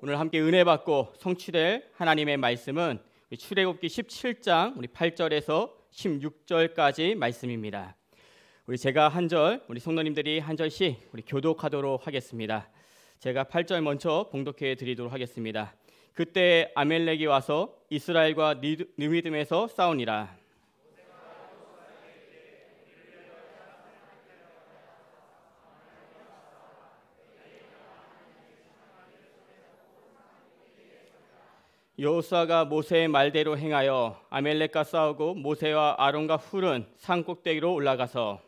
오늘 함께 은혜 받고 성취될 하나님의 말씀은 출애굽기 17장 우리 8절에서 16절까지 말씀입니다. 우리 제가 한 절, 우리 성도님들이 한 절씩 우리 교독하도록 하겠습니다. 제가 8절 먼저 봉독해 드리도록 하겠습니다. 그때 아멜렉이 와서 이스라엘과 느미듬에서 싸우니라. 여호수아가 모세의 말대로 행하여 아멜렉과 싸우고 모세와 아론과 훌은 산 꼭대기로 올라가서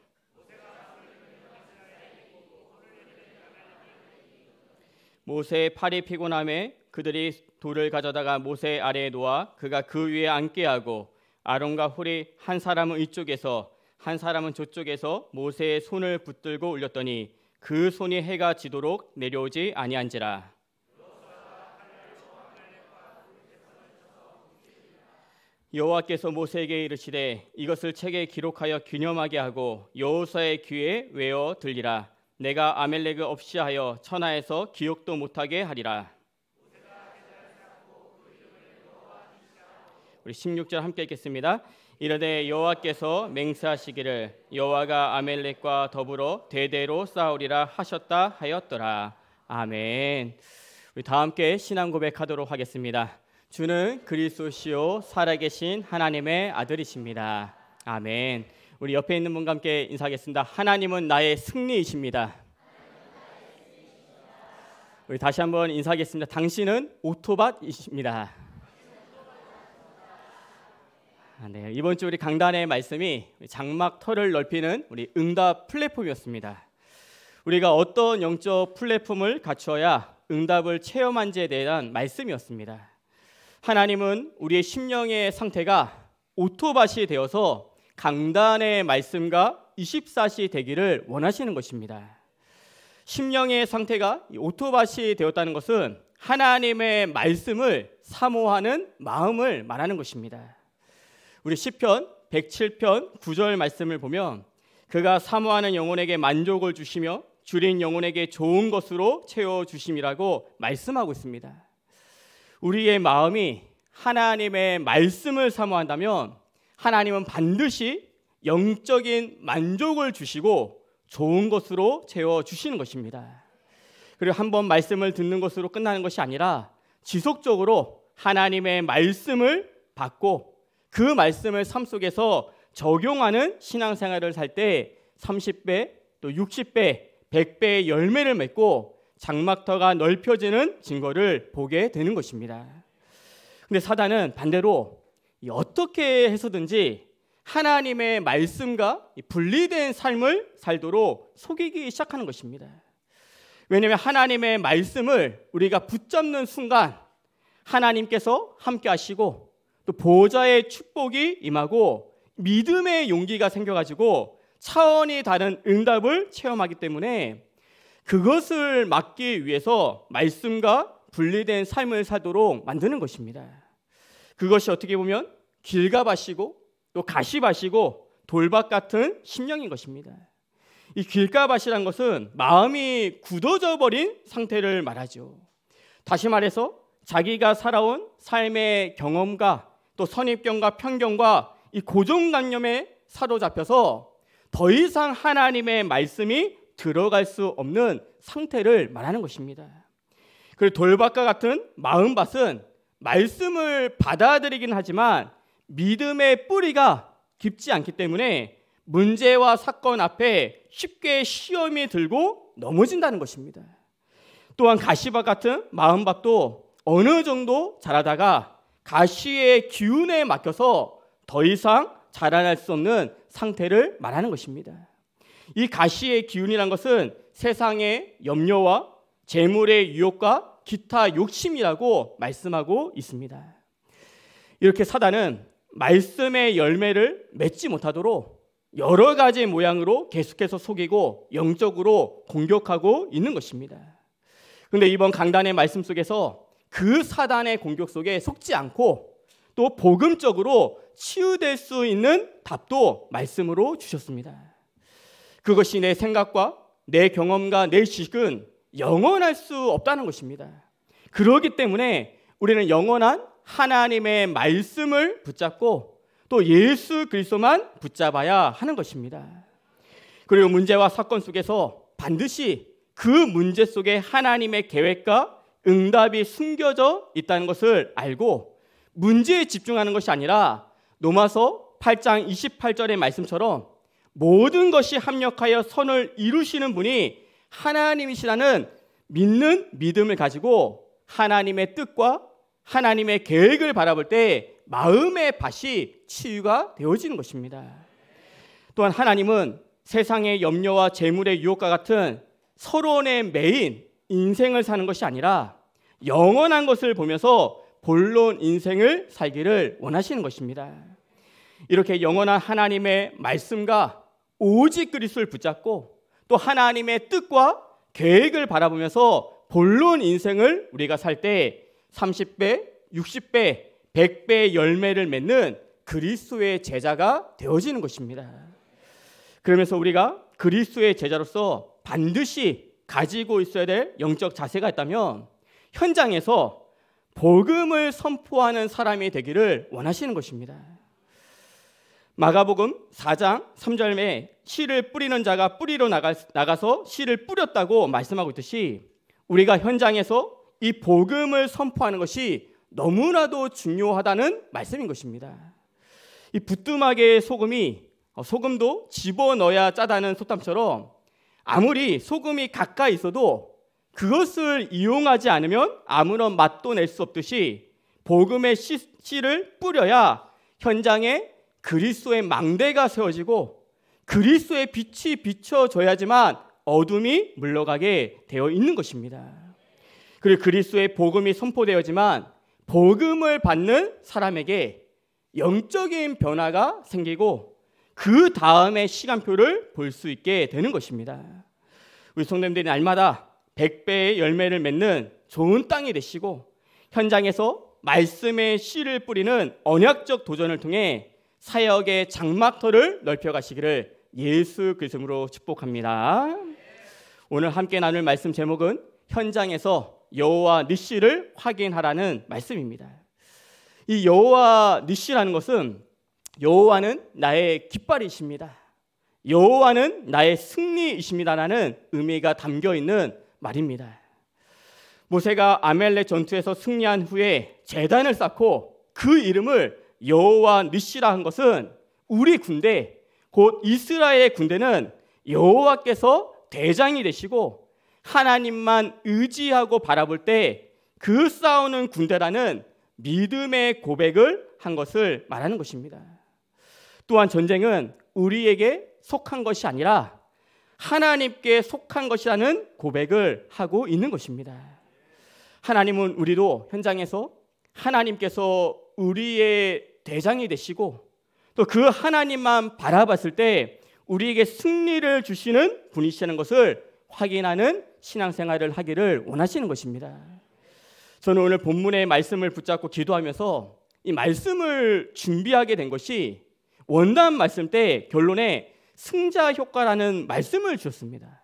모세의 팔이 피곤함에 그들이 돌을 가져다가 모세 아래에 놓아 그가 그 위에 앉게 하고 아론과 훌이 한 사람은 이쪽에서 한 사람은 저쪽에서 모세의 손을 붙들고 올렸더니 그 손이 해가 지도록 내려오지 아니한지라 여호와께서 모세에게 이르시되 이것을 책에 기록하여 균념하게 하고 여호사의 귀에 외어 들리라 내가 아멜렉을 없이 하여 천하에서 기억도 못하게 하리라 우리 16절 함께 읽겠습니다. 이르되 여호와께서 맹세하시기를 여호와가 아멜렉과 더불어 대대로 싸우리라 하셨다 하였더라. 아멘. 우리 다 함께 신앙 고백하도록 하겠습니다. 주는 그리스도시요 살아계신 하나님의 아들이십니다. 아멘. 우리 옆에 있는 분과 함께 인사하겠습니다. 하나님은 나의 승리이십니다. 우리 다시 한번 인사하겠습니다. 당신은 오토밭이십니다. 아, 네. 이번 주 우리 강단의 말씀이 장막 털을 넓히는 우리 응답 플랫폼이었습니다. 우리가 어떤 영적 플랫폼을 갖춰야 응답을 체험한지에 대한 말씀이었습니다. 하나님은 우리의 심령의 상태가 오토밭이 되어서 강단의 말씀과 24시 되기를 원하시는 것입니다. 심령의 상태가 오토밭이 되었다는 것은 하나님의 말씀을 사모하는 마음을 말하는 것입니다. 우리 시편 107편 9절 말씀을 보면 그가 사모하는 영혼에게 만족을 주시며 줄인 영혼에게 좋은 것으로 채워 주심이라고 말씀하고 있습니다. 우리의 마음이 하나님의 말씀을 사모한다면 하나님은 반드시 영적인 만족을 주시고 좋은 것으로 채워 주시는 것입니다. 그리고 한 번 말씀을 듣는 것으로 끝나는 것이 아니라 지속적으로 하나님의 말씀을 받고 그 말씀을 삶 속에서 적용하는 신앙생활을 살때 30배 또 60배 100배의 열매를 맺고 장막터가 넓혀지는 증거를 보게 되는 것입니다. 근데 사단은 반대로 어떻게 해서든지 하나님의 말씀과 분리된 삶을 살도록 속이기 시작하는 것입니다. 왜냐하면 하나님의 말씀을 우리가 붙잡는 순간 하나님께서 함께 하시고 또 보좌의 축복이 임하고 믿음의 용기가 생겨가지고 차원이 다른 응답을 체험하기 때문에 그것을 막기 위해서 말씀과 분리된 삶을 사도록 만드는 것입니다. 그것이 어떻게 보면 길가밭이고 또 가시밭이고 돌밭 같은 심령인 것입니다. 이 길가밭이란 것은 마음이 굳어져 버린 상태를 말하죠. 다시 말해서 자기가 살아온 삶의 경험과 또 선입견과 편견과 이 고정관념에 사로잡혀서 더 이상 하나님의 말씀이 들어갈 수 없는 상태를 말하는 것입니다. 그리고 돌밭과 같은 마음밭은 말씀을 받아들이긴 하지만 믿음의 뿌리가 깊지 않기 때문에 문제와 사건 앞에 쉽게 시험이 들고 넘어진다는 것입니다. 또한 가시밭 같은 마음밭도 어느 정도 자라다가 가시의 기운에 맡겨서 더 이상 자라날 수 없는 상태를 말하는 것입니다. 이 가시의 기운이란 것은 세상의 염려와 재물의 유혹과 기타 욕심이라고 말씀하고 있습니다. 이렇게 사단은 말씀의 열매를 맺지 못하도록 여러 가지 모양으로 계속해서 속이고 영적으로 공격하고 있는 것입니다. 그런데 이번 강단의 말씀 속에서 그 사단의 공격 속에 속지 않고 또 복음적으로 치유될 수 있는 답도 말씀으로 주셨습니다. 그것이 내 생각과 내 경험과 내 지식은 영원할 수 없다는 것입니다. 그러기 때문에 우리는 영원한 하나님의 말씀을 붙잡고 또 예수 그리스도만 붙잡아야 하는 것입니다. 그리고 문제와 사건 속에서 반드시 그 문제 속에 하나님의 계획과 응답이 숨겨져 있다는 것을 알고 문제에 집중하는 것이 아니라 로마서 8장 28절의 말씀처럼 모든 것이 합력하여 선을 이루시는 분이 하나님이시라는 믿는 믿음을 가지고 하나님의 뜻과 하나님의 계획을 바라볼 때 마음의 밭이 치유가 되어지는 것입니다. 또한 하나님은 세상의 염려와 재물의 유혹과 같은 서론의 매인 인생을 사는 것이 아니라 영원한 것을 보면서 본론 인생을 살기를 원하시는 것입니다. 이렇게 영원한 하나님의 말씀과 오직 그리스도를 붙잡고 또 하나님의 뜻과 계획을 바라보면서 본론 인생을 우리가 살 때 30배, 60배, 1 0 0배 열매를 맺는 그리스도의 제자가 되어지는 것입니다. 그러면서 우리가 그리스도의 제자로서 반드시 가지고 있어야 될 영적 자세가 있다면 현장에서 복음을 선포하는 사람이 되기를 원하시는 것입니다. 마가복음 4장 3절에 씨를 뿌리는 자가 뿌리로 나가, 서 씨를 뿌렸다고 말씀하고 있듯이 우리가 현장에서 이 복음을 선포하는 것이 너무나도 중요하다는 말씀인 것입니다. 이 부뚜막의 소금이 어, 소금도 집어넣어야 짜다는 소담처럼 아무리 소금이 가까이 있어도 그것을 이용하지 않으면 아무런 맛도 낼 수 없듯이 복음의 씨를 뿌려야 현장에 그리스도의 망대가 세워지고 그리스도의 빛이 비춰져야지만 어둠이 물러가게 되어 있는 것입니다. 그리고 그리스도의 복음이 선포되어지만 복음을 받는 사람에게 영적인 변화가 생기고 그 다음의 시간표를 볼 수 있게 되는 것입니다. 우리 성님들이 날마다 1배의 열매를 맺는 좋은 땅이 되시고 현장에서 말씀의 씨를 뿌리는 언약적 도전을 통해 사역의 장막터를 넓혀 가시기를 예수 그리스도로 축복합니다. 오늘 함께 나눌 말씀 제목은 현장에서 여호와 니시를 확인하라는 말씀입니다. 이 여호와 니시라는 것은 여호와는 나의 깃발이십니다. 여호와는 나의 승리이십니다라는 의미가 담겨 있는 말입니다. 모세가 아멜렉 전투에서 승리한 후에 제단을 쌓고 그 이름을 여호와 니시라한 것은 우리 군대 곧 이스라엘의 군대는 여호와께서 대장이 되시고 하나님만 의지하고 바라볼 때 그 싸우는 군대라는 믿음의 고백을 한 것을 말하는 것입니다. 또한 전쟁은 우리에게 속한 것이 아니라 하나님께 속한 것이라는 고백을 하고 있는 것입니다. 하나님은 우리도 현장에서 하나님께서 우리의 대장이 되시고 또 그 하나님만 바라봤을 때 우리에게 승리를 주시는 분이시라는 것을 확인하는 신앙생활을 하기를 원하시는 것입니다. 저는 오늘 본문의 말씀을 붙잡고 기도하면서 이 말씀을 준비하게 된 것이 원단 말씀 때 결론에 승자 효과라는 말씀을 주었습니다.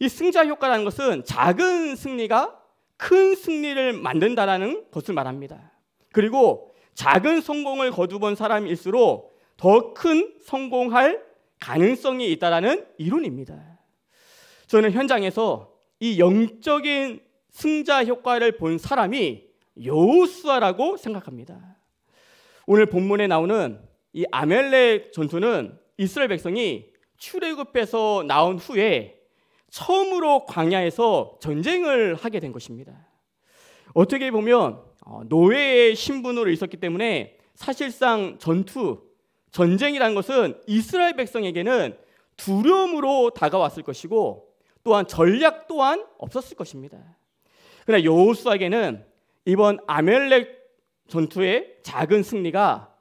이 승자 효과라는 것은 작은 승리가 큰 승리를 만든다라는 것을 말합니다. 그리고 작은 성공을 거두본 사람일수록 더 큰 성공할 가능성이 있다라는 이론입니다. 저는 현장에서 이 영적인 승자 효과를 본 사람이 여호수아라고 생각합니다. 오늘 본문에 나오는 이 아멜렉 전투는 이스라엘 백성이 출애굽에서 나온 후에 처음으로 광야에서 전쟁을 하게 된 것입니다. 어떻게 보면 어, 노예의 신분으로 있었기 때문에 사실상 전투, 전쟁이라는 것은 이스라엘 백성에게는 두려움으로 다가왔을 것이고 또한 전략 또한 없었을 것입니다. 그러나 여호수아에게는 이번 아멜렉 전투의 작은 승리가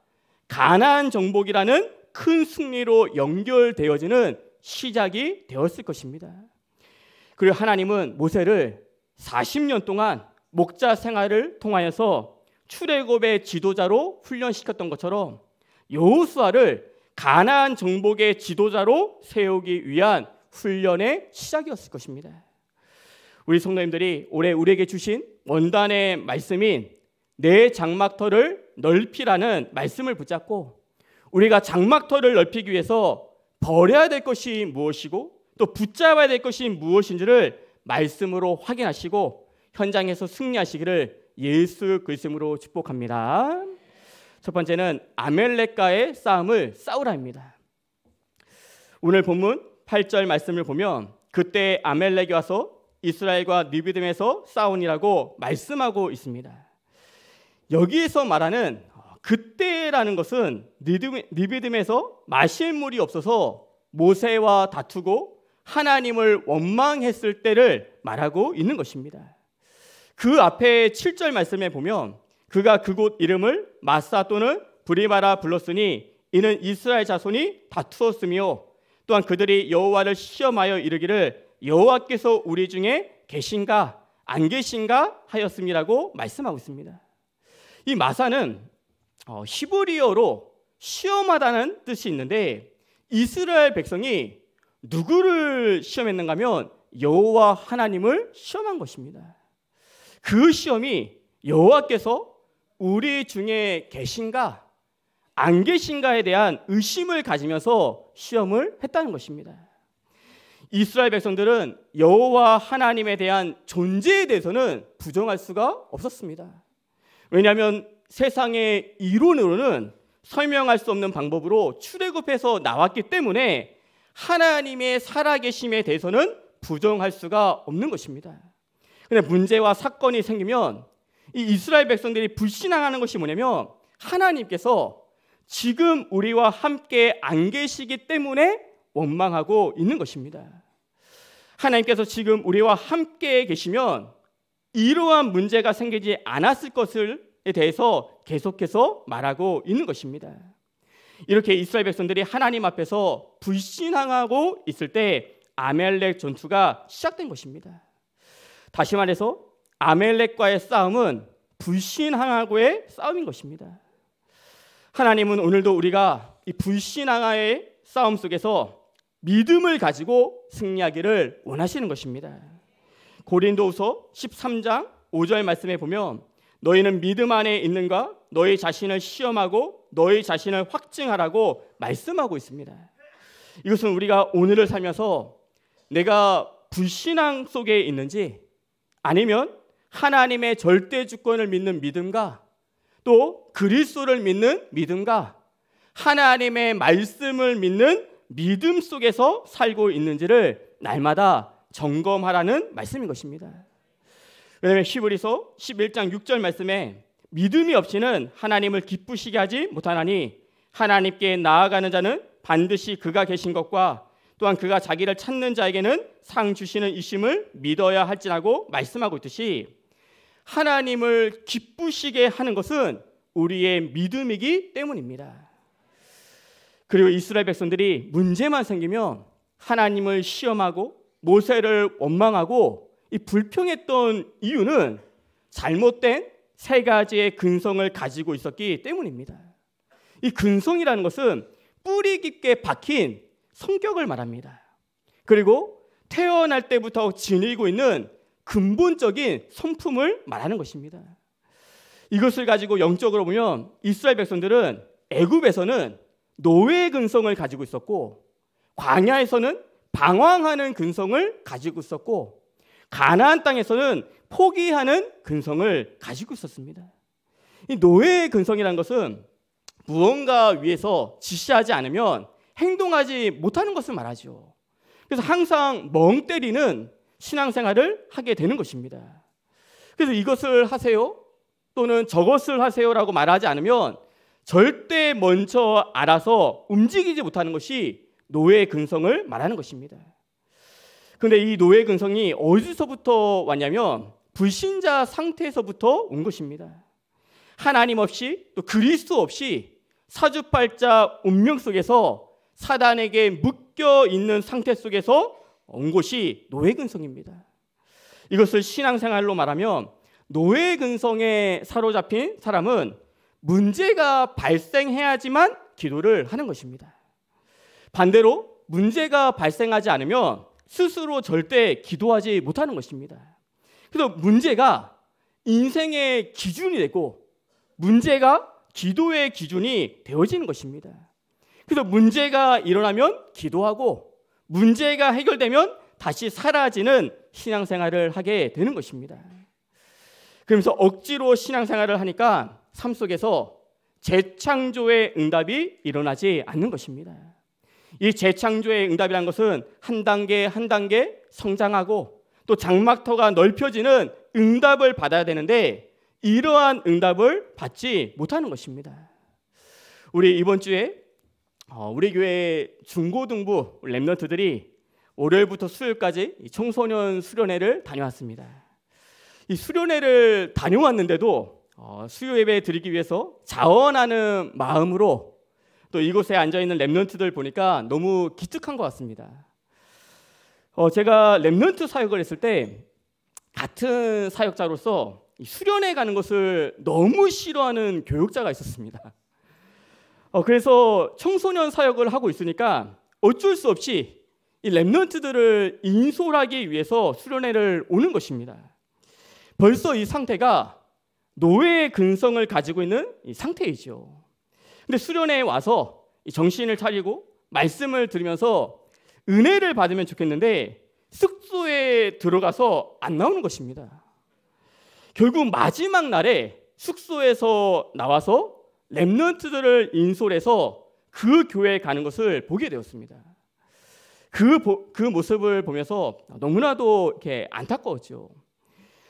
가나안 정복이라는 큰 승리로 연결되어지는 시작이 되었을 것입니다. 그리고 하나님은 모세를 40년 동안 목자 생활을 통하여서 출애굽의 지도자로 훈련시켰던 것처럼 여호수아를 가나안 정복의 지도자로 세우기 위한 훈련의 시작이었을 것입니다. 우리 성도님들이 올해 우리에게 주신 원단의 말씀인 내 장막터를 넓히라는 말씀을 붙잡고 우리가 장막터를 넓히기 위해서 버려야 될 것이 무엇이고 또 붙잡아야 될 것이 무엇인지를 말씀으로 확인하시고 현장에서 승리하시기를 예수 그리스도로 축복합니다. 첫 번째는 아멜렉과의 싸움을 싸우라입니다. 오늘 본문 8절 말씀을 보면 그때 아멜렉이 와서 이스라엘과 느비듬에서 싸우니라고 말씀하고 있습니다. 여기에서 말하는 그때라는 것은 느비듬에서 마실 물이 없어서 모세와 다투고 하나님을 원망했을 때를 말하고 있는 것입니다. 그 앞에 7절 말씀에 보면 그가 그곳 이름을 마사 또는 브리마라 불렀으니 이는 이스라엘 자손이 다투었으며 또한 그들이 여호와를 시험하여 이르기를 여호와께서 우리 중에 계신가 안 계신가 하였음이라고 말씀하고 있습니다. 이 마사는 어, 히브리어로 시험하다는 뜻이 있는데 이스라엘 백성이 누구를 시험했는가 하면 여호와 하나님을 시험한 것입니다. 그 시험이 여호와께서 우리 중에 계신가 안 계신가에 대한 의심을 가지면서 시험을 했다는 것입니다. 이스라엘 백성들은 여호와 하나님에 대한 존재에 대해서는 부정할 수가 없었습니다. 왜냐하면 세상의 이론으로는 설명할 수 없는 방법으로 출애굽해서 나왔기 때문에 하나님의 살아계심에 대해서는 부정할 수가 없는 것입니다. 근데 문제와 사건이 생기면 이 이스라엘 백성들이 불신앙하는 것이 뭐냐면 하나님께서 지금 우리와 함께 안 계시기 때문에 원망하고 있는 것입니다. 하나님께서 지금 우리와 함께 계시면 이러한 문제가 생기지 않았을 것을 대해서 계속해서 말하고 있는 것입니다. 이렇게 이스라엘 백성들이 하나님 앞에서 불신앙하고 있을 때 아멜렉 전투가 시작된 것입니다. 다시 말해서 아멜렉과의 싸움은 불신앙하고의 싸움인 것입니다. 하나님은 오늘도 우리가 이 불신앙하의 싸움 속에서 믿음을 가지고 승리하기를 원하시는 것입니다. 고린도후서 13장 5절 말씀에 보면 너희는 믿음 안에 있는가 너희 자신을 시험하고 너희 자신을 확증하라고 말씀하고 있습니다. 이것은 우리가 오늘을 살면서 내가 불신앙 속에 있는지 아니면 하나님의 절대 주권을 믿는 믿음과 또 그리스도를 믿는 믿음과 하나님의 말씀을 믿는 믿음 속에서 살고 있는지를 날마다 점검하라는 말씀인 것입니다. 왜냐하면 히브리서 11장 6절 말씀에 믿음이 없이는 하나님을 기쁘시게 하지 못하나니 하나님께 나아가는 자는 반드시 그가 계신 것과 또한 그가 자기를 찾는 자에게는 상 주시는 이심을 믿어야 할지라고 말씀하고 있듯이 하나님을 기쁘시게 하는 것은 우리의 믿음이기 때문입니다. 그리고 이스라엘 백성들이 문제만 생기면 하나님을 시험하고 모세를 원망하고 이 불평했던 이유는 잘못된 세 가지의 근성을 가지고 있었기 때문입니다. 이 근성이라는 것은 뿌리 깊게 박힌 성격을 말합니다. 그리고 태어날 때부터 지니고 있는 근본적인 성품을 말하는 것입니다. 이것을 가지고 영적으로 보면 이스라엘 백성들은 애굽에서는 노예 근성을 가지고 있었고 광야에서는 방황하는 근성을 가지고 있었고 가나안 땅에서는 포기하는 근성을 가지고 있었습니다. 이 노예의 근성이라는 것은 무언가 위에서 지시하지 않으면 행동하지 못하는 것을 말하죠. 그래서 항상 멍 때리는 신앙생활을 하게 되는 것입니다. 그래서 이것을 하세요 또는 저것을 하세요라고 말하지 않으면 절대 먼저 알아서 움직이지 못하는 것이 노예 근성을 말하는 것입니다. 근데 이 노예 근성이 어디서부터 왔냐면 불신자 상태에서부터 온 것입니다. 하나님 없이 또 그리스도 없이 사주팔자 운명 속에서 사단에게 묶여 있는 상태 속에서 온 곳이 노예근성입니다. 이것을 신앙생활로 말하면 노예근성에 사로잡힌 사람은 문제가 발생해야지만 기도를 하는 것입니다. 반대로 문제가 발생하지 않으면 스스로 절대 기도하지 못하는 것입니다. 그래서 문제가 인생의 기준이 되고 문제가 기도의 기준이 되어지는 것입니다. 그래서 문제가 일어나면 기도하고 문제가 해결되면 다시 사라지는 신앙생활을 하게 되는 것입니다. 그러면서 억지로 신앙생활을 하니까 삶 속에서 재창조의 응답이 일어나지 않는 것입니다. 이 재창조의 응답이란 것은 한 단계 한 단계 성장하고 또 장막터가 넓혀지는 응답을 받아야 되는데 이러한 응답을 받지 못하는 것입니다. 우리 이번 주에 어, 우리 교회 중고등부 랩런트들이 월요일부터 수요일까지 청소년 수련회를 다녀왔습니다. 이 수련회를 다녀왔는데도 어, 수요 예배 드리기 위해서 자원하는 마음으로 또 이곳에 앉아 있는 랩런트들 보니까 너무 기특한 것 같습니다. 어, 제가 랩런트 사역을 했을 때 같은 사역자로서 수련회 가는 것을 너무 싫어하는 교육자가 있었습니다. 어, 그래서 청소년 사역을 하고 있으니까 어쩔 수 없이 이 랩런트들을 인솔하기 위해서 수련회를 오는 것입니다. 벌써 이 상태가 노예의 근성을 가지고 있는 상태이죠. 근데 수련회에 와서 정신을 차리고 말씀을 들으면서 은혜를 받으면 좋겠는데 숙소에 들어가서 안 나오는 것입니다. 결국 마지막 날에 숙소에서 나와서 렘런트들을 인솔해서 그 교회에 가는 것을 보게 되었습니다. 그, 보, 그 모습을 보면서 너무나도 이렇게 안타까웠죠.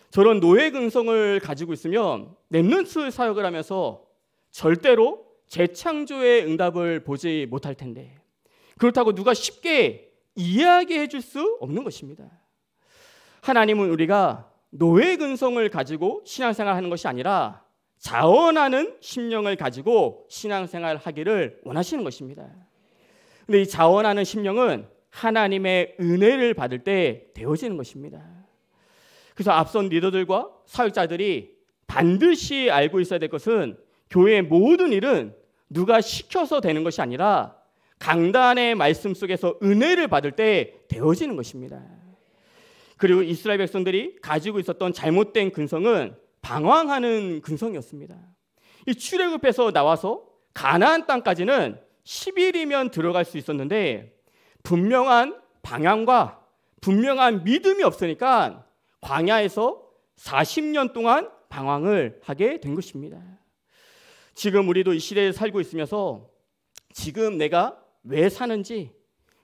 저런 노예 근성을 가지고 있으면 렘런트 사역을 하면서 절대로 재창조의 응답을 보지 못할 텐데 그렇다고 누가 쉽게 이야기해 줄 수 없는 것입니다. 하나님은 우리가 노예 근성을 가지고 신앙생활 하는 것이 아니라 자원하는 심령을 가지고 신앙생활 하기를 원하시는 것입니다. 근데 이 자원하는 심령은 하나님의 은혜를 받을 때 되어지는 것입니다. 그래서 앞선 리더들과 사역자들이 반드시 알고 있어야 될 것은 교회의 모든 일은 누가 시켜서 되는 것이 아니라 강단의 말씀 속에서 은혜를 받을 때 되어지는 것입니다. 그리고 이스라엘 백성들이 가지고 있었던 잘못된 근성은 방황하는 근성이었습니다. 이 출애굽에서 나와서 가나안 땅까지는 10일이면 들어갈 수 있었는데 분명한 방향과 분명한 믿음이 없으니까 광야에서 40년 동안 방황을 하게 된 것입니다. 지금 우리도 이 시대에 살고 있으면서 지금 내가 왜 사는지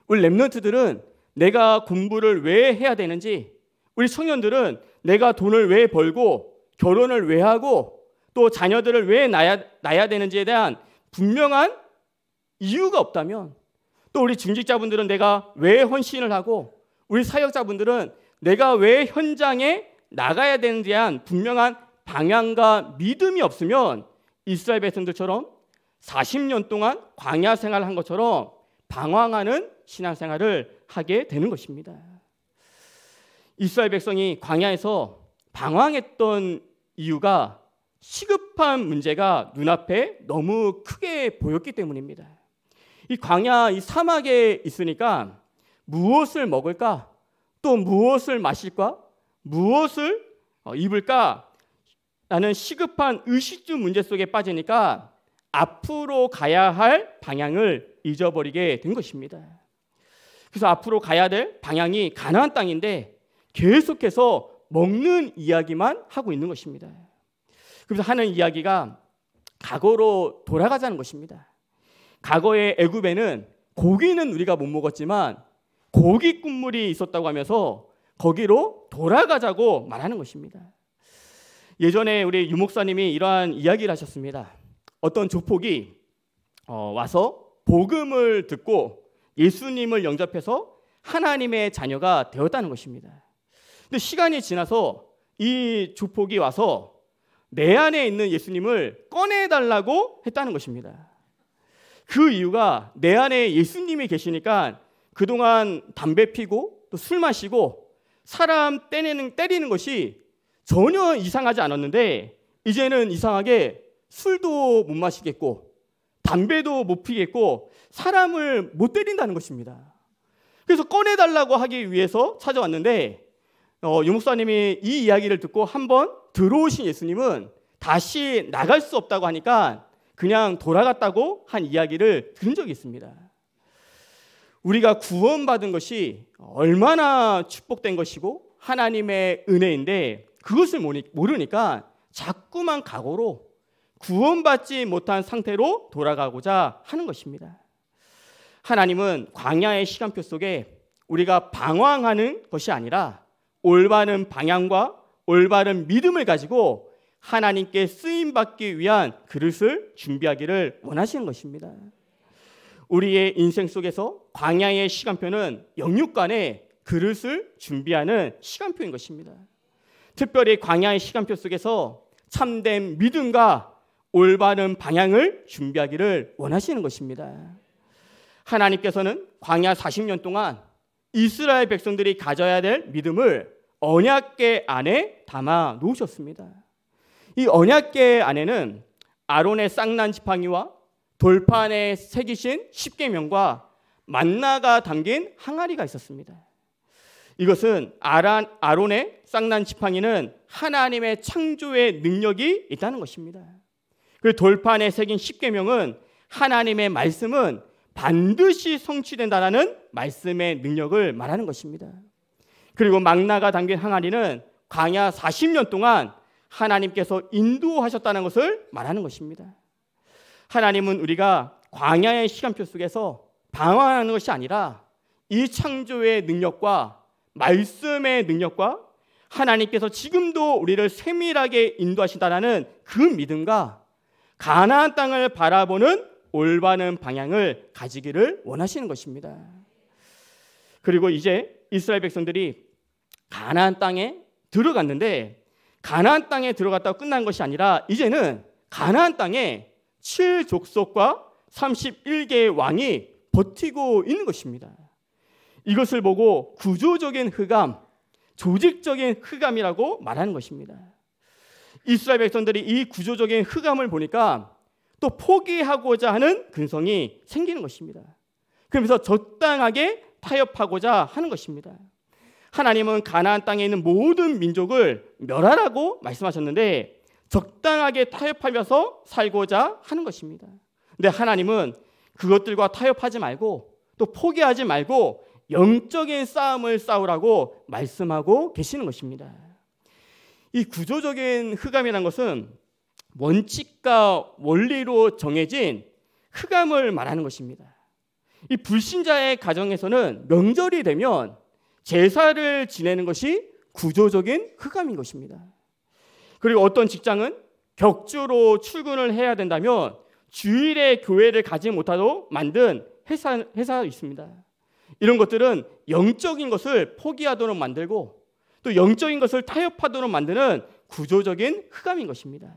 우리 랩런트들은 내가 공부를 왜 해야 되는지 우리 청년들은 내가 돈을 왜 벌고 결혼을 왜 하고 또 자녀들을 왜 낳아야, 낳아야 되는지에 대한 분명한 이유가 없다면 또 우리 중직자분들은 내가 왜 헌신을 하고 우리 사역자분들은 내가 왜 현장에 나가야 되는지에 대한 분명한 방향과 믿음이 없으면 이스라엘 백성들처럼 40년 동안 광야 생활을 한 것처럼 방황하는 신앙생활을 하게 되는 것입니다. 이스라엘 백성이 광야에서 방황했던 이유가 시급한 문제가 눈앞에 너무 크게 보였기 때문입니다. 이 광야, 이 사막에 있으니까 무엇을 먹을까? 또 무엇을 마실까? 무엇을 어, 입을까? 라는 시급한 의식주 문제 속에 빠지니까 앞으로 가야 할 방향을 잊어버리게 된 것입니다. 그래서 앞으로 가야 될 방향이 가나안 땅인데 계속해서 먹는 이야기만 하고 있는 것입니다. 그래서 하는 이야기가 과거로 돌아가자는 것입니다. 과거의 애굽에는 고기는 우리가 못 먹었지만 고기 국물이 있었다고 하면서 거기로 돌아가자고 말하는 것입니다. 예전에 우리 유목사님이 이러한 이야기를 하셨습니다. 어떤 조폭이 어, 와서 복음을 듣고 예수님을 영접해서 하나님의 자녀가 되었다는 것입니다. 근데 시간이 지나서 이 조폭이 와서 내 안에 있는 예수님을 꺼내달라고 했다는 것입니다. 그 이유가 내 안에 예수님이 계시니까 그동안 담배 피고 또 술 마시고 사람 때리는, 때리는 것이 전혀 이상하지 않았는데 이제는 이상하게 술도 못 마시겠고 담배도 못 피겠고 사람을 못 때린다는 것입니다. 그래서 꺼내달라고 하기 위해서 찾아왔는데 어, 유목사님이 이 이야기를 듣고 한번 들어오신 예수님은 다시 나갈 수 없다고 하니까 그냥 돌아갔다고 한 이야기를 들은 적이 있습니다. 우리가 구원받은 것이 얼마나 축복된 것이고 하나님의 은혜인데 그것을 모르니까 자꾸만 각오로 구원받지 못한 상태로 돌아가고자 하는 것입니다. 하나님은 광야의 시간표 속에 우리가 방황하는 것이 아니라 올바른 방향과 올바른 믿음을 가지고 하나님께 쓰임 받기 위한 그릇을 준비하기를 원하시는 것입니다. 우리의 인생 속에서 광야의 시간표는 영육간에 그릇을 준비하는 시간표인 것입니다. 특별히 광야의 시간표 속에서 참된 믿음과 올바른 방향을 준비하기를 원하시는 것입니다. 하나님께서는 광야 40년 동안 이스라엘 백성들이 가져야 될 믿음을 언약계 안에 담아 놓으셨습니다. 이 언약계 안에는 아론의 쌍난 지팡이와 돌판에 새기신 십계명과 만나가 담긴 항아리가 있었습니다. 이것은 아란, 아론의 쌍난 지팡이는 하나님의 창조의 능력이 있다는 것입니다. 그 돌판에 새긴 십계명은 하나님의 말씀은 반드시 성취된다라는 말씀의 능력을 말하는 것입니다. 그리고 망나가 담긴 항아리는 광야 40년 동안 하나님께서 인도하셨다는 것을 말하는 것입니다. 하나님은 우리가 광야의 시간표 속에서 방황하는 것이 아니라 이 창조의 능력과 말씀의 능력과 하나님께서 지금도 우리를 세밀하게 인도하신다는그 믿음과 가나안 땅을 바라보는 올바른 방향을 가지기를 원하시는 것입니다. 그리고 이제 이스라엘 백성들이 가나안 땅에 들어갔는데 가나안 땅에 들어갔다고 끝난 것이 아니라 이제는 가나안 땅에 7족속과 31개의 왕이 버티고 있는 것입니다. 이것을 보고 구조적인 흑암, 조직적인 흑암이라고 말하는 것입니다. 이스라엘 백성들이 이 구조적인 흑암을 보니까 또 포기하고자 하는 근성이 생기는 것입니다. 그러면서 적당하게 타협하고자 하는 것입니다. 하나님은 가나안 땅에 있는 모든 민족을 멸하라고 말씀하셨는데 적당하게 타협하면서 살고자 하는 것입니다. 근데 하나님은 그것들과 타협하지 말고 또 포기하지 말고 영적인 싸움을 싸우라고 말씀하고 계시는 것입니다. 이 구조적인 흑암이란 것은 원칙과 원리로 정해진 흑암을 말하는 것입니다. 이 불신자의 가정에서는 명절이 되면 제사를 지내는 것이 구조적인 흑암인 것입니다. 그리고 어떤 직장은 격주로 출근을 해야 된다면 주일에 교회를 가지 못하도 만든 회사, 회사 있습니다. 이런 것들은 영적인 것을 포기하도록 만들고 또 영적인 것을 타협하도록 만드는 구조적인 흑암인 것입니다.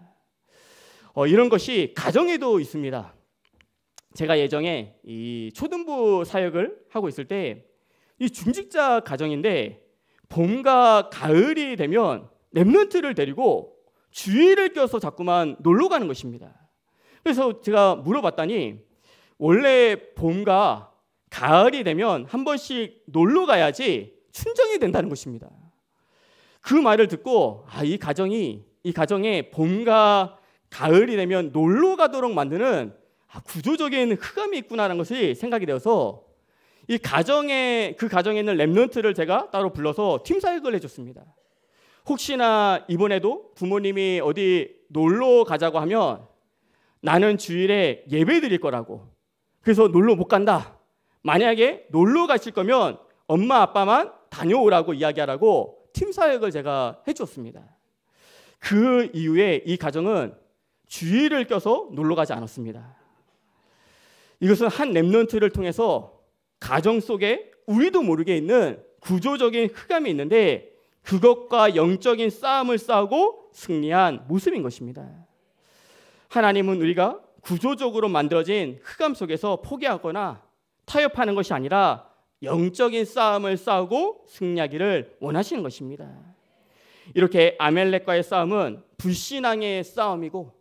어, 이런 것이 가정에도 있습니다. 제가 예전에 이 초등부 사역을 하고 있을 때이 중직자 가정인데 봄과 가을이 되면 랩런트를 데리고 주위를 껴서 자꾸만 놀러 가는 것입니다. 그래서 제가 물어봤더니 원래 봄과 가을이 되면 한 번씩 놀러 가야지 순정이 된다는 것입니다. 그 말을 듣고 아, 이 가정이 이 가정에 봄과 가을이 되면 놀러 가도록 만드는 아, 구조적인 흑암이 있구나라는 것이 생각이 되어서 이 가정에 그 가정에 있는 렘런트를 제가 따로 불러서 팀 사역을 해줬습니다. 혹시나 이번에도 부모님이 어디 놀러 가자고 하면 나는 주일에 예배 드릴 거라고. 그래서 놀러 못 간다. 만약에 놀러 가실 거면 엄마 아빠만 다녀오라고 이야기하라고 팀 사역을 제가 해줬습니다. 그 이후에 이 가정은 주일을 껴서 놀러 가지 않았습니다. 이것은 한렘런트를 통해서 가정 속에 우리도 모르게 있는 구조적인 흑암이 있는데 그것과 영적인 싸움을 싸우고 승리한 모습인 것입니다. 하나님은 우리가 구조적으로 만들어진 흑암 속에서 포기하거나 타협하는 것이 아니라 영적인 싸움을 싸우고 승리하기를 원하시는 것입니다. 이렇게 아멜렉과의 싸움은 불신앙의 싸움이고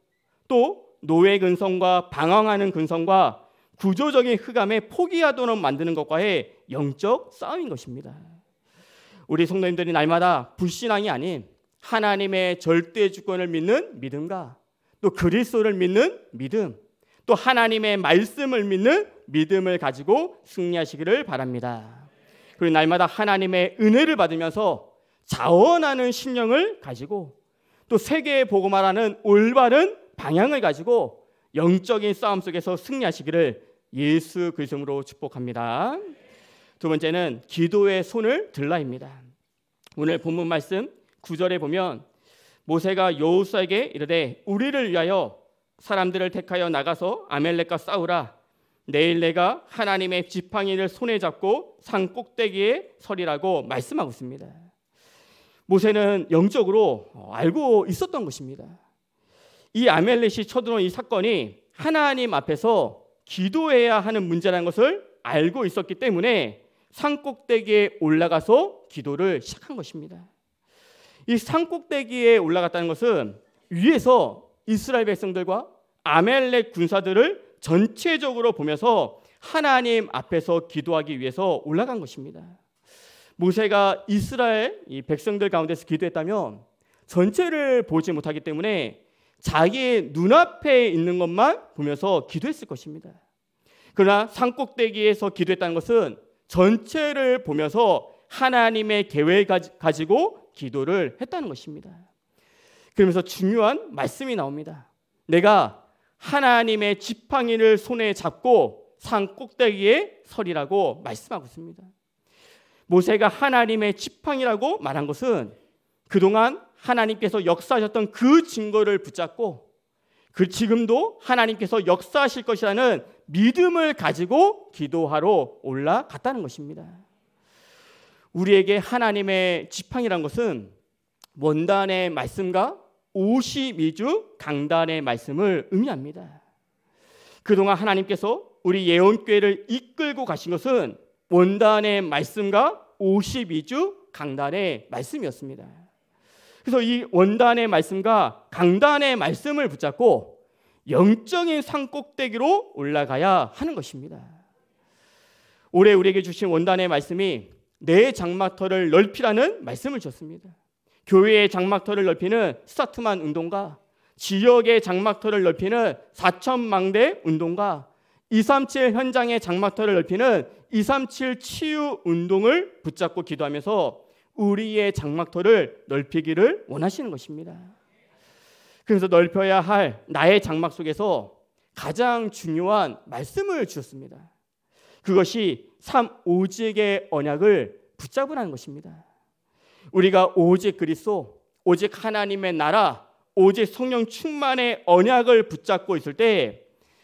또 노예 근성과 방황하는 근성과 구조적인 흑암에 포기하도록 만드는 것과의 영적 싸움인 것입니다. 우리 성도님들이 날마다 불신앙이 아닌 하나님의 절대 주권을 믿는 믿음과 또 그리스도를 믿는 믿음, 또 하나님의 말씀을 믿는 믿음을 가지고 승리하시기를 바랍니다. 그리고 날마다 하나님의 은혜를 받으면서 자원하는 신령을 가지고 또 세계의 복음화라는 올바른 방향을 가지고 영적인 싸움 속에서 승리하시기를 예수 그리스도 으로 축복합니다. 두 번째는 기도의 손을 들라입니다. 오늘 본문 말씀 9절에 보면 모세가 여호수아에게 이르되 우리를 위하여 사람들을 택하여 나가서 아멜렉과 싸우라. 내일 내가 하나님의 지팡이를 손에 잡고 산 꼭대기에 서리라고 말씀하고 있습니다. 모세는 영적으로 알고 있었던 것입니다. 이 아멜렛이 쳐들어온 이 사건이 하나님 앞에서 기도해야 하는 문제라는 것을 알고 있었기 때문에 산꼭대기에 올라가서 기도를 시작한 것입니다. 이 산꼭대기에 올라갔다는 것은 위에서 이스라엘 백성들과 아멜렉 군사들을 전체적으로 보면서 하나님 앞에서 기도하기 위해서 올라간 것입니다. 모세가 이스라엘 백성들 가운데서 기도했다면 전체를 보지 못하기 때문에 자기의 눈앞에 있는 것만 보면서 기도했을 것입니다. 그러나 산꼭대기에서 기도했다는 것은 전체를 보면서 하나님의 계획을 가지고 기도를 했다는 것입니다. 그러면서 중요한 말씀이 나옵니다. 내가 하나님의 지팡이를 손에 잡고 산 꼭대기에 서리라고 말씀하고 있습니다. 모세가 하나님의 지팡이라고 말한 것은 그동안 하나님께서 역사하셨던 그 증거를 붙잡고 그 지금도 하나님께서 역사하실 것이라는 믿음을 가지고 기도하러 올라갔다는 것입니다. 우리에게 하나님의 지팡이란 것은 원단의 말씀과 52주 강단의 말씀을 의미합니다. 그동안 하나님께서 우리 예언교회를 이끌고 가신 것은 원단의 말씀과 52주 강단의 말씀이었습니다. 그래서 이 원단의 말씀과 강단의 말씀을 붙잡고 영적인 산 꼭대기로 올라가야 하는 것입니다. 올해 우리에게 주신 원단의 말씀이 내 장막터를 넓히라는 말씀을 줬습니다. 교회의 장막터를 넓히는 스타트만 운동과 지역의 장막터를 넓히는 4천망대 운동과 237 현장의 장막터를 넓히는 237 치유 운동을 붙잡고 기도하면서 우리의 장막터를 넓히기를 원하시는 것입니다. 그래서 넓혀야 할 나의 장막 속에서 가장 중요한 말씀을 주셨습니다. 그것이 삼 오직의 언약을 붙잡으라는 것입니다. 우리가 오직 그리스도, 오직 하나님의 나라, 오직 성령 충만의 언약을 붙잡고 있을 때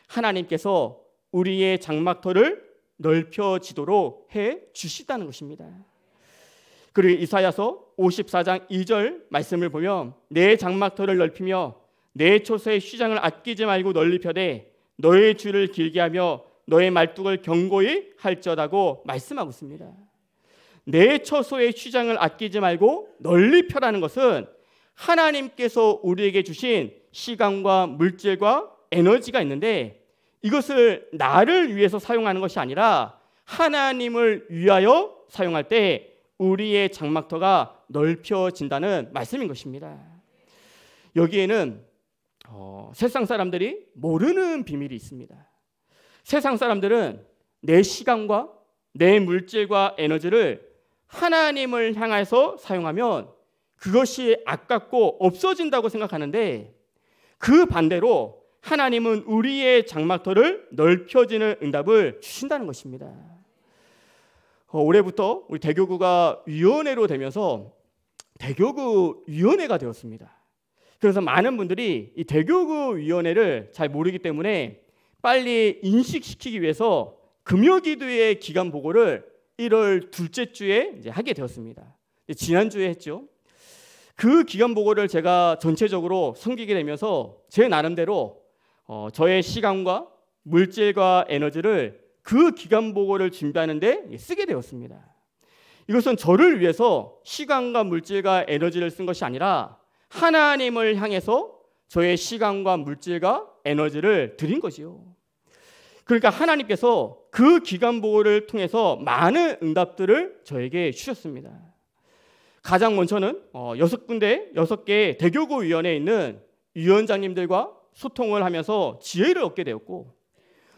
하나님께서 우리의 장막터를 넓혀지도록 해 주시다는 것입니다. 그리고 이사야서 54장 2절 말씀을 보면 내 장막터를 넓히며 내 초소의 쉬장을 아끼지 말고 널리 펴되 너의 줄을 길게 하며 너의 말뚝을 견고히 할지어다고 말씀하고 있습니다. 내 처소의 쉬장을 아끼지 말고 널리 펴라는 것은 하나님께서 우리에게 주신 시간과 물질과 에너지가 있는데 이것을 나를 위해서 사용하는 것이 아니라 하나님을 위하여 사용할 때 우리의 장막터가 넓혀진다는 말씀인 것입니다. 여기에는 어, 세상 사람들이 모르는 비밀이 있습니다. 세상 사람들은 내 시간과 내 물질과 에너지를 하나님을 향해서 사용하면 그것이 아깝고 없어진다고 생각하는데 그 반대로 하나님은 우리의 장막터를 넓혀지는 응답을 주신다는 것입니다. 어, 올해부터 우리 대교구가 위원회로 되면서 대교구 위원회가 되었습니다. 그래서 많은 분들이 이 대교구 위원회를 잘 모르기 때문에 빨리 인식시키기 위해서 금요기도의 기간 보고를 1월 둘째 주에 이제 하게 되었습니다. 지난 주에 했죠. 그 기간 보고를 제가 전체적으로 섬기게 되면서 제 나름대로 어, 저의 시간과 물질과 에너지를 그 기간 보고를 준비하는데 쓰게 되었습니다. 이것은 저를 위해서 시간과 물질과 에너지를 쓴 것이 아니라 하나님을 향해서 저의 시간과 물질과 에너지를 드린 것이요. 그러니까 하나님께서 그 기간 보고를 통해서 많은 응답들을 저에게 주셨습니다. 가장 먼저는 어, 여섯 군데 여섯 개 대교구 위원회에 있는 위원장님들과 소통을 하면서 지혜를 얻게 되었고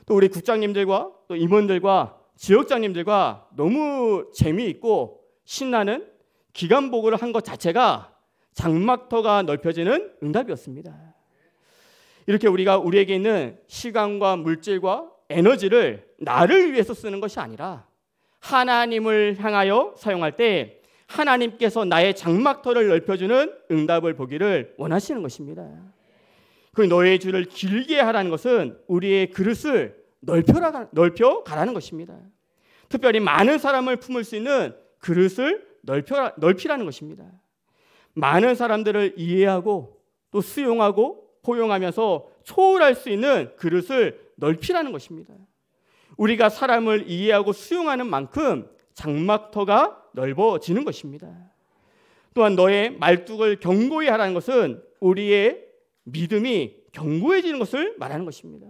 또 우리 국장님들과 또 임원들과 지역장님들과 너무 재미있고 신나는 기간 보고를 한 것 자체가 장막터가 넓혀지는 응답이었습니다. 이렇게 우리가 우리에게 있는 시간과 물질과 에너지를 나를 위해서 쓰는 것이 아니라 하나님을 향하여 사용할 때 하나님께서 나의 장막터를 넓혀주는 응답을 보기를 원하시는 것입니다. 그 너의 줄을 길게 하라는 것은 우리의 그릇을 넓혀라, 넓혀 가라는 것입니다. 특별히 많은 사람을 품을 수 있는 그릇을 넓혀, 넓히라는 것입니다. 많은 사람들을 이해하고 또 수용하고 포용하면서 초월할 수 있는 그릇을 넓히라는 것입니다. 우리가 사람을 이해하고 수용하는 만큼 장막터가 넓어지는 것입니다. 또한 너의 말뚝을 경고히 하라는 것은 우리의 믿음이 견고해지는 것을 말하는 것입니다.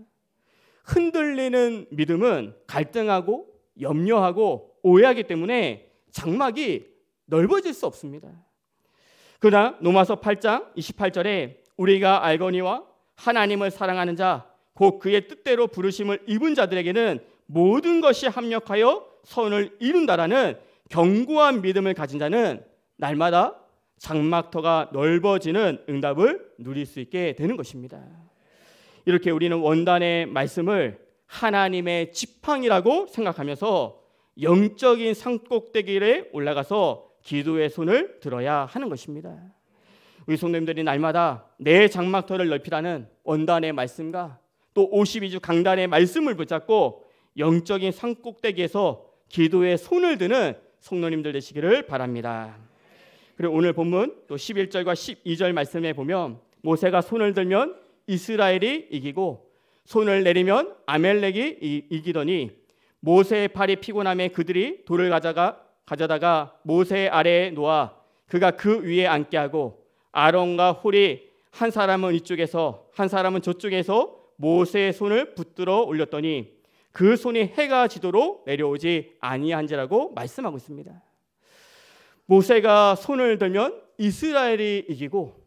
흔들리는 믿음은 갈등하고 염려하고 오해하기 때문에 장막이 넓어질 수 없습니다. 그러나 로마서 8장 28절에 우리가 알거니와 하나님을 사랑하는 자, 곧 그의 뜻대로 부르심을 입은 자들에게는 모든 것이 합력하여 선을 이룬다라는 견고한 믿음을 가진 자는 날마다 장막터가 넓어지는 응답을 누릴 수 있게 되는 것입니다. 이렇게 우리는 원단의 말씀을 하나님의 지팡이라고 생각하면서 영적인 산꼭대기에 올라가서 기도의 손을 들어야 하는 것입니다. 우리 성도님들이 날마다 내 장막터를 넓히라는 원단의 말씀과 또 52주 강단의 말씀을 붙잡고 영적인 산꼭대기에서 기도의 손을 드는 성도님들 되시기를 바랍니다. 그리고 오늘 본문 또 11절과 12절 말씀에 보면 모세가 손을 들면 이스라엘이 이기고 손을 내리면 아멜렉이 이기더니 모세의 팔이 피곤함에 그들이 돌을 가져가 가져다가 모세의 아래에 놓아 그가 그 위에 앉게 하고 아론과 홀이 한 사람은 이쪽에서 한 사람은 저쪽에서 모세의 손을 붙들어 올렸더니 그 손이 해가 지도록 내려오지 아니한지라고 말씀하고 있습니다. 모세가 손을 들면 이스라엘이 이기고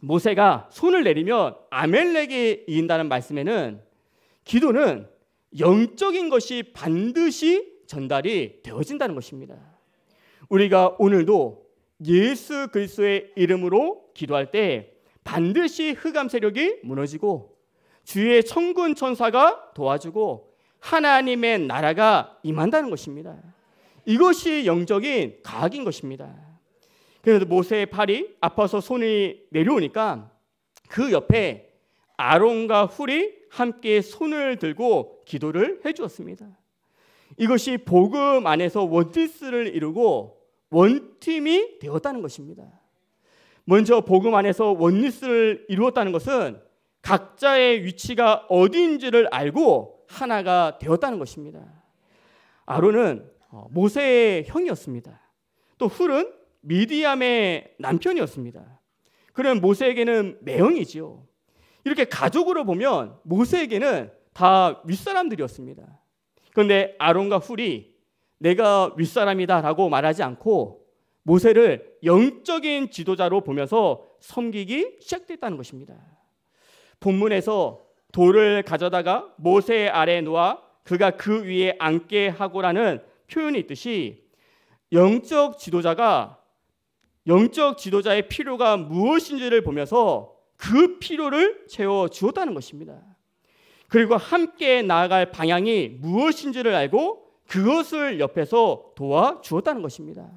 모세가 손을 내리면 아멜렉이 이긴다는 말씀에는 기도는 영적인 것이 반드시 전달이 되어진다는 것입니다. 우리가 오늘도 예수 그리스도의 이름으로 기도할 때 반드시 흑암 세력이 무너지고 주의 천군 천사가 도와주고 하나님의 나라가 임한다는 것입니다. 이것이 영적인 가학인 것입니다. 그래서 모세의 팔이 아파서 손이 내려오니까 그 옆에 아론과 훌이 함께 손을 들고 기도를 해 주었습니다. 이것이 복음 안에서 원티스를 이루고 원팀이 되었다는 것입니다. 먼저 복음 안에서 원리스를 이루었다는 것은 각자의 위치가 어디인지를 알고 하나가 되었다는 것입니다. 아론은 어, 모세의 형이었습니다. 또 훌은 미디암의 남편이었습니다. 그럼 모세에게는 매형이지요. 이렇게 가족으로 보면 모세에게는 다 윗사람들이었습니다. 그런데 아론과 훌이 내가 윗사람이다라고 말하지 않고 모세를 영적인 지도자로 보면서 섬기기 시작됐다는 것입니다. 본문에서 돌을 가져다가 모세 아래 놓아 그가 그 위에 앉게 하고라는 표현이 있듯이 영적 지도자가 영적 지도자의 필요가 무엇인지를 보면서 그 필요를 채워 주었다는 것입니다. 그리고 함께 나아갈 방향이 무엇인지를 알고 그것을 옆에서 도와 주었다는 것입니다.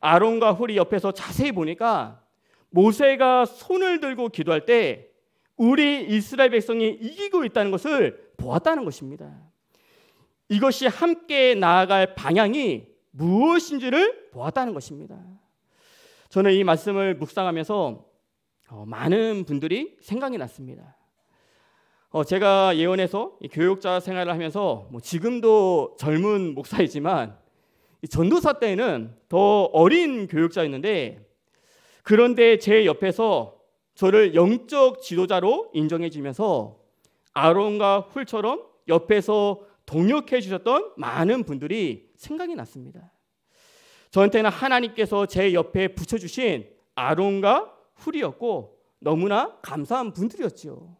아론과 홀이 옆에서 자세히 보니까 모세가 손을 들고 기도할 때 우리 이스라엘 백성이 이기고 있다는 것을 보았다는 것입니다. 이것이 함께 나아갈 방향이 무엇인지를 보았다는 것입니다. 저는 이 말씀을 묵상하면서 어, 많은 분들이 생각이 났습니다. 어, 제가 예언에서 교육자 생활을 하면서 뭐 지금도 젊은 목사이지만 전도사 때는 더 어린 교육자였는데 그런데 제 옆에서 저를 영적 지도자로 인정해 주면서 아론과 훌처럼 옆에서 동역해 주셨던 많은 분들이 생각이 났습니다. 저한테는 하나님께서 제 옆에 붙여주신 아론과 훌이었고 너무나 감사한 분들이었지요.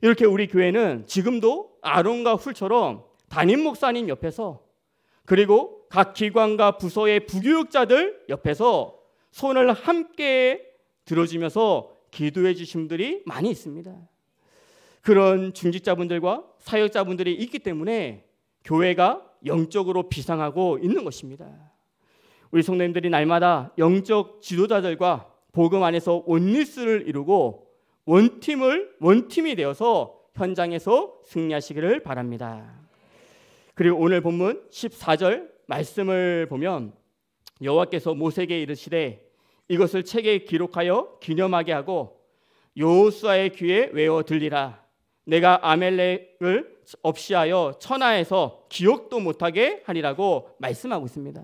이렇게 우리 교회는 지금도 아론과 훌처럼 담임 목사님 옆에서 그리고 각 기관과 부서의 부교육자들 옆에서 손을 함께 들어주면서 기도해 주신 분들이 많이 있습니다. 그런 중직자분들과 사역자분들이 있기 때문에 교회가 영적으로 비상하고 있는 것입니다. 우리 성도님들이 날마다 영적 지도자들과 복음 안에서 원리스를 이루고 원팀을 원팀이 되어서 현장에서 승리하시기를 바랍니다. 그리고 오늘 본문 14절 말씀을 보면 여호와께서 모세에게 이르시되 이것을 책에 기록하여 기념하게 하고 여호수아의 귀에 외워 들리라 내가 아멜렉을 없이하여 천하에서 기억도 못하게 하리라고 말씀하고 있습니다.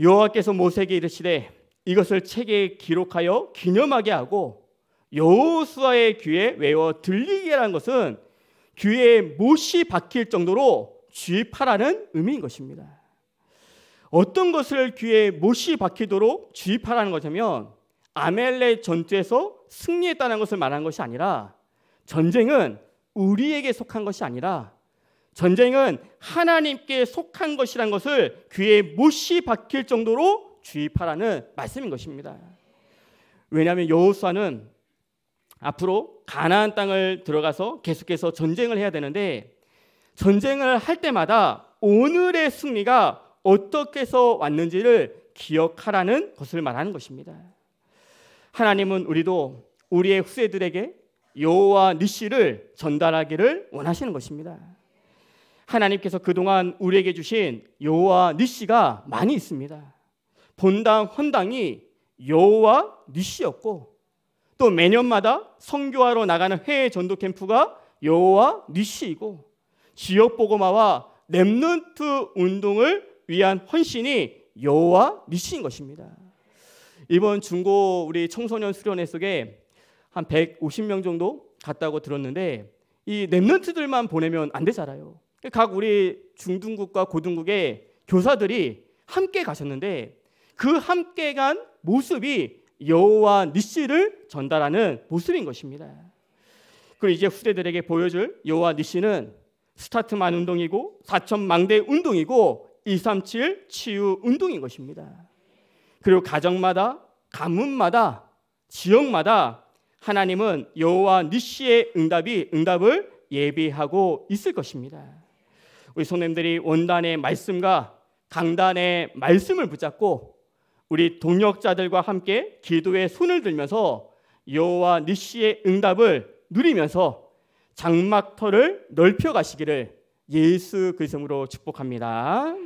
여호와께서 모세에게 이르시되 이것을 책에 기록하여 기념하게 하고 여호수아의 귀에 외워 들리게 하는 것은 귀에 못이 박힐 정도로 주입하라는 의미인 것입니다. 어떤 것을 귀에 못이 박히도록 주입하라는 거냐면 아멜레 전투에서 승리했다는 것을 말한 것이 아니라 전쟁은 우리에게 속한 것이 아니라 전쟁은 하나님께 속한 것이란 것을 귀에 못이 박힐 정도로 주입하라는 말씀인 것입니다. 왜냐하면 여호수아는 앞으로 가나안 땅을 들어가서 계속해서 전쟁을 해야 되는데 전쟁을 할 때마다 오늘의 승리가 어떻게 해서 왔는지를 기억하라는 것을 말하는 것입니다. 하나님은 우리도 우리의 후세들에게 여호와 니씨를 전달하기를 원하시는 것입니다. 하나님께서 그동안 우리에게 주신 여호와 니씨가 많이 있습니다. 본당 헌당이 여호와 니씨였고 또 매년마다 선교하러 나가는 해외 전도 캠프가 여호와 니씨이고 지역 보고마와 렘넌트 운동을 위한 헌신이 여호와 니씨인 것입니다. 이번 중고 우리 청소년 수련회 속에 한 150명 정도 갔다고 들었는데 이 랩런트들만 보내면 안 되잖아요. 각 우리 중등국과 고등국의 교사들이 함께 가셨는데 그 함께 간 모습이 여호와 니씨를 전달하는 모습인 것입니다. 그리고 이제 후대들에게 보여줄 여호와 니씨는 스타트만 운동이고 4천망대 운동이고 237 치유 운동인 것입니다. 그리고 가정마다 가문마다 지역마다 하나님은 여호와 니시의 응답이 응답을 예비하고 있을 것입니다. 우리 손님들이 원단의 말씀과 강단의 말씀을 붙잡고 우리 동역자들과 함께 기도에 손을 들면서 여호와 니시의 응답을 누리면서 장막터를 넓혀 가시기를 예수 그리스도로 축복합니다.